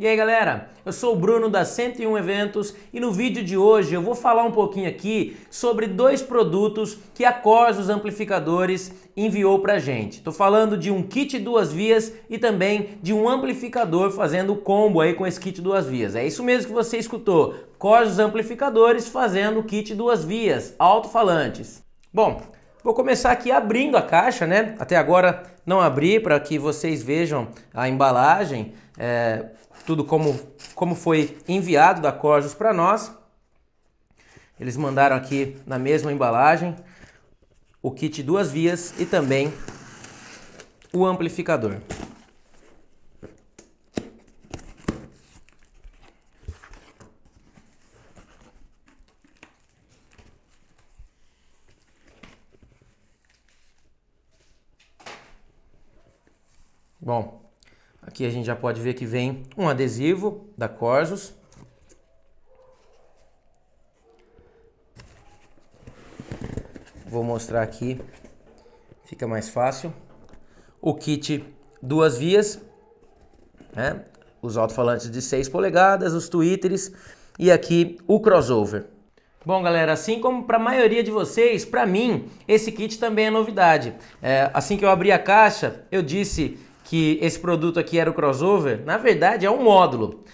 E aí galera, eu sou o Bruno da 101 Eventos e no vídeo de hoje eu vou falar um pouquinho aqui sobre dois produtos que a Corsos Amplificadores enviou pra gente. Tô falando de um kit duas vias e também de um amplificador fazendo combo aí com esse kit duas vias. É isso mesmo que você escutou, Corsos Amplificadores fazendo kit duas vias, alto-falantes. Bom, Vou começar aqui abrindo a caixa, né? Até agora não abri para que vocês vejam a embalagem. É, tudo como, como foi enviado da Corjus para nós. Eles mandaram aqui na mesma embalagem o kit duas vias e também o amplificador. Bom, Aqui a gente já pode ver que vem um adesivo da Corsos. Vou mostrar aqui, fica mais fácil. O kit duas vias, né? os alto-falantes de 6 polegadas, os twitters e aqui o crossover. Bom, galera, assim como para a maioria de vocês, para mim, esse kit também é novidade. É, assim que eu abri a caixa, eu disse que esse produto aqui era o crossover, na verdade é um módulo.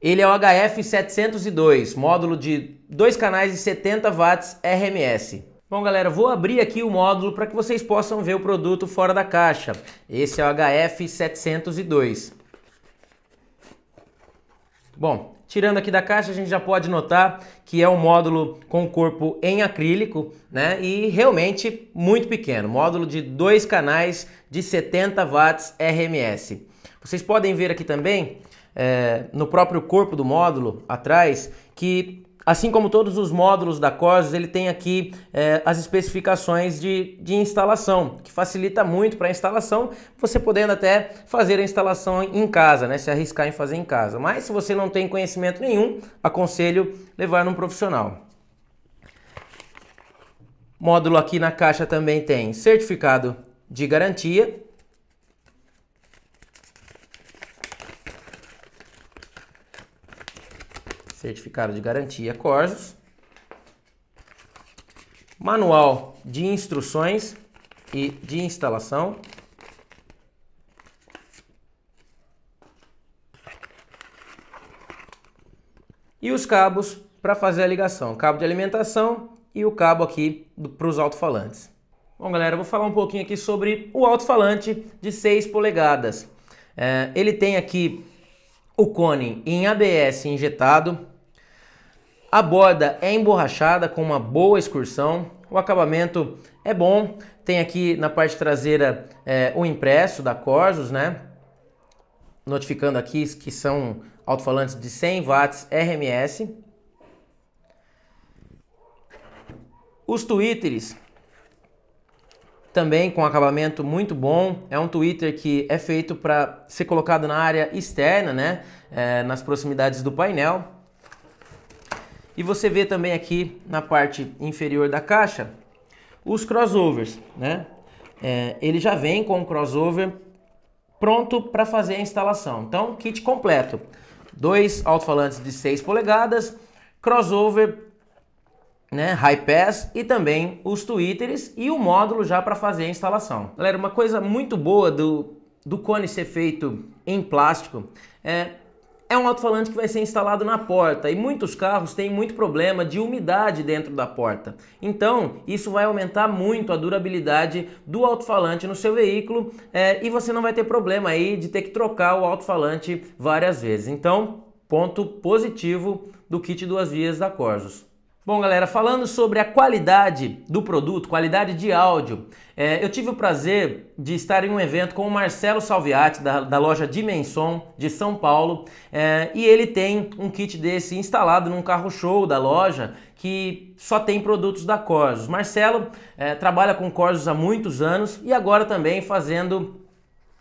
Ele é o HF702, módulo de dois canais de 70 watts RMS. Bom, galera, vou abrir aqui o módulo para que vocês possam ver o produto fora da caixa. Esse é o HF702. Bom, Tirando aqui da caixa, a gente já pode notar que é um módulo com corpo em acrílico, né? E realmente muito pequeno, módulo de dois canais de 70 watts RMS. Vocês podem ver aqui também, é, no próprio corpo do módulo, atrás, que assim como todos os módulos da COSUS, ele tem aqui é, as especificações de, de instalação, que facilita muito para a instalação, você podendo até fazer a instalação em casa, né? Se arriscar em fazer em casa. Mas se você não tem conhecimento nenhum, aconselho levar num profissional. Módulo aqui na caixa também tem certificado de garantia, certificado de garantia Corsos, manual de instruções e de instalação, e os cabos para fazer a ligação, cabo de alimentação e o cabo aqui para os alto-falantes. Bom, galera, eu vou falar um pouquinho aqui sobre o alto-falante de 6 polegadas. É, ele tem aqui o cone em ABS injetado, a borda é emborrachada com uma boa excursão, o acabamento é bom, tem aqui na parte traseira é, o impresso da Corsus, né? Notificando aqui que são alto-falantes de 100 watts RMS. Os tweeters também com acabamento muito bom. É um Twitter que é feito para ser colocado na área externa, né? É, nas proximidades do painel. E você vê também aqui na parte inferior da caixa os crossovers, né? É, ele já vem com o crossover pronto para fazer a instalação. Então, kit completo. Dois alto-falantes de 6 polegadas, crossover, né, high pass e também os tweeters e o módulo já para fazer a instalação. Galera, uma coisa muito boa do, do cone ser feito em plástico é é um alto-falante que vai ser instalado na porta e muitos carros têm muito problema de umidade dentro da porta. Então, isso vai aumentar muito a durabilidade do alto-falante no seu veículo é, e você não vai ter problema aí de ter que trocar o alto-falante várias vezes. Então, ponto positivo do kit duas vias da Corsos. Bom, galera, falando sobre a qualidade do produto, qualidade de áudio, é, eu tive o prazer de estar em um evento com o Marcelo Salviati, da, da loja Dimension de São Paulo, é, e ele tem um kit desse instalado num carro show da loja que só tem produtos da Corsos. Marcelo é, trabalha com Corsos há muitos anos e agora também fazendo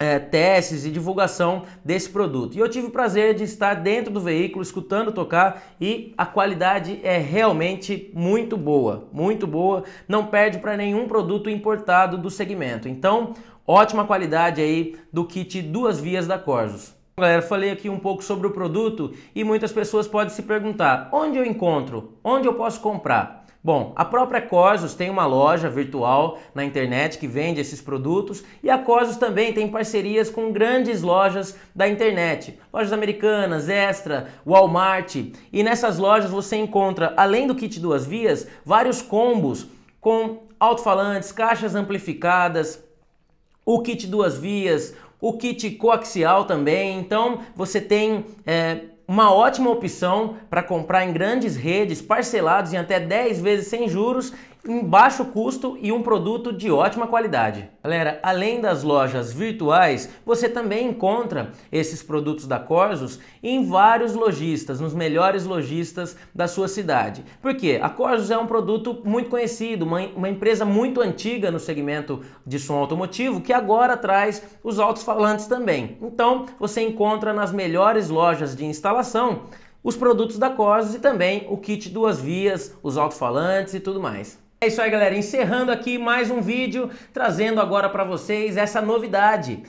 é, testes e divulgação desse produto. E eu tive o prazer de estar dentro do veículo, escutando tocar e a qualidade é realmente muito boa, muito boa, não perde para nenhum produto importado do segmento. Então, ótima qualidade aí do kit duas vias da Corsos. Galera, falei aqui um pouco sobre o produto e muitas pessoas podem se perguntar: onde eu encontro? Onde eu posso comprar? Bom, a própria Cosus tem uma loja virtual na internet que vende esses produtos e a Cosus também tem parcerias com grandes lojas da internet, lojas americanas, Extra, Walmart. E nessas lojas você encontra, além do kit duas vias, vários combos com alto-falantes, caixas amplificadas, o kit duas vias, o kit coaxial também. Então você tem é, uma ótima opção para comprar em grandes redes, parcelados em até 10 vezes sem juros em baixo custo e um produto de ótima qualidade. Galera, além das lojas virtuais, você também encontra esses produtos da Corsos em vários lojistas, nos melhores lojistas da sua cidade. Por quê? A Corsos é um produto muito conhecido, uma, uma empresa muito antiga no segmento de som automotivo que agora traz os altos-falantes também. Então, você encontra nas melhores lojas de instalação os produtos da Corsos e também o kit duas vias, os alto-falantes e tudo mais. É isso aí, galera. Encerrando aqui mais um vídeo, trazendo agora para vocês essa novidade.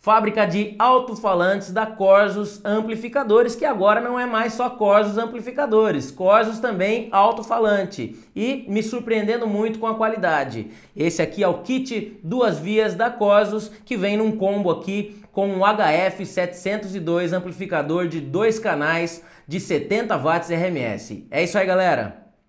Fábrica de alto-falantes da Corsos Amplificadores, que agora não é mais só Corsos Amplificadores, Corsos também alto-falante. E me surpreendendo muito com a qualidade. Esse aqui é o kit duas vias da Corsos, que vem num combo aqui com um HF702 amplificador de dois canais de 70 watts RMS. É isso aí, galera.